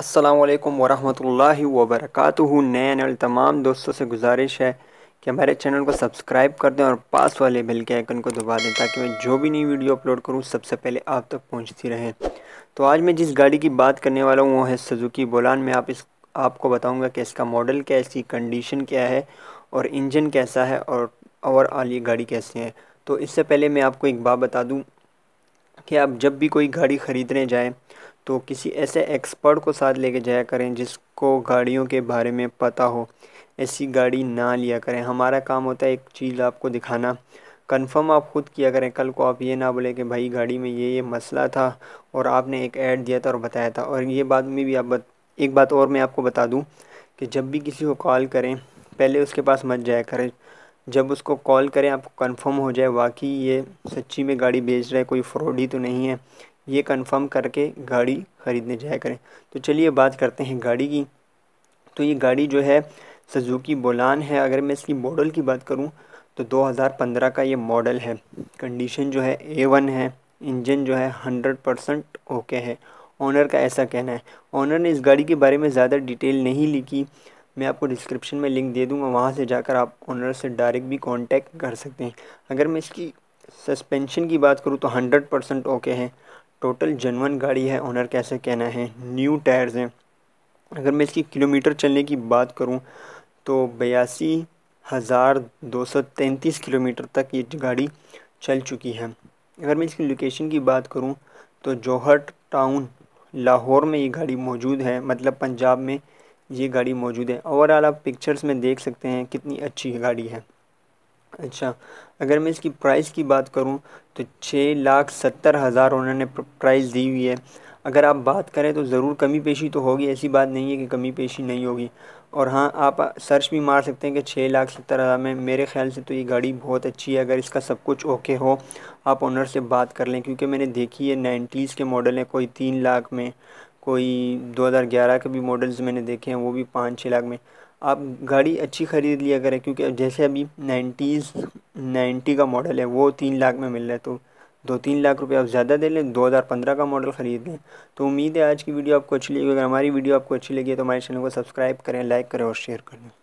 असलकम वरहमल वबरकू नए नल तमाम दोस्तों से गुजारिश है कि हमारे चैनल को सब्सक्राइब कर दें और पास वाले बेल के आइकन को दबा दें ताकि मैं जो भी नई वीडियो अपलोड करूं सबसे पहले आप तक पहुंचती रहे तो आज मैं जिस गाड़ी की बात करने वाला हूं वो है सुजुकी बोलान मैं आप इस आपको बताऊंगा कि इसका मॉडल क्या है इसकी कंडीशन क्या है और इंजन कैसा है और ओवरऑल ये गाड़ी कैसी है तो इससे पहले मैं आपको एक बात बता दूँ कि आप जब भी कोई गाड़ी ख़रीदने जाएं तो किसी ऐसे एक्सपर्ट को साथ लेके जाया करें जिसको गाड़ियों के बारे में पता हो ऐसी गाड़ी ना लिया करें हमारा काम होता है एक चीज़ आपको दिखाना कंफर्म आप ख़ुद किया करें कल को आप ये ना बोले कि भाई गाड़ी में ये ये मसला था और आपने एक ऐड दिया था और बताया था और ये बात में भी आप बत, एक बात और मैं आपको बता दूँ कि जब भी किसी को कॉल करें पहले उसके पास मत जाया करें जब उसको कॉल करें आपको कंफर्म हो जाए वाकई ये सच्ची में गाड़ी बेच रहा है कोई फ्रॉड ही तो नहीं है ये कंफर्म करके गाड़ी ख़रीदने जाया करें तो चलिए बात करते हैं गाड़ी की तो ये गाड़ी जो है सजुकी बोलान है अगर मैं इसकी मॉडल की बात करूँ तो 2015 का ये मॉडल है कंडीशन जो है ए वन है इंजन जो है हंड्रेड परसेंट ओके है ऑनर का ऐसा कहना है ऑनर ने इस गाड़ी के बारे में ज़्यादा डिटेल नहीं लिखी मैं आपको डिस्क्रिप्शन में लिंक दे दूँगा वहाँ से जाकर आप ऑनर से डायरेक्ट भी कांटेक्ट कर सकते हैं अगर मैं इसकी सस्पेंशन की बात करूँ तो हंड्रेड परसेंट ओके है टोटल जनवन गाड़ी है ऑनर कैसे कहना है न्यू टायर्स हैं अगर मैं इसकी किलोमीटर चलने की बात करूँ तो बयासी हज़ार दो सौ तैंतीस किलोमीटर तक ये गाड़ी चल चुकी है अगर मैं इसकी लोकेशन की बात करूँ तो जौहर टाउन लाहौर में ये गाड़ी मौजूद है मतलब पंजाब में ये गाड़ी मौजूद है ओवरऑल आप पिक्चर्स में देख सकते हैं कितनी अच्छी गाड़ी है अच्छा अगर मैं इसकी प्राइस की बात करूं तो छः लाख सत्तर हज़ार उन्होंने प्राइस दी हुई है अगर आप बात करें तो ज़रूर कमी पेशी तो होगी ऐसी बात नहीं है कि कमी पेशी नहीं होगी और हाँ आप सर्च भी मार सकते हैं कि छः लाख सत्तर हज़ार में मेरे ख्याल से तो ये गाड़ी बहुत अच्छी है अगर इसका सब कुछ ओके हो आप ओनर से बात कर लें क्योंकि मैंने देखी है नाइन्टीज़ के मॉडल हैं कोई तीन लाख में कोई 2011 के भी मॉडल्स मैंने देखे हैं वो भी पाँच छः लाख में आप गाड़ी अच्छी ख़रीद लिया करें क्योंकि जैसे अभी नाइन्टीज़ नाइन्टी का मॉडल है वो तीन लाख में मिल रहा है तो दो तीन लाख रुपए आप ज़्यादा दे लें दो हज़ार पंद्रह का मॉडल ख़रीद लें तो उम्मीद है आज की वीडियो आपको अच्छी लगी अगर हमारी वीडियो आपको अच्छी लगी है तो हमारे चैनल को सब्सक्राइब करें लाइक करें और शेयर करें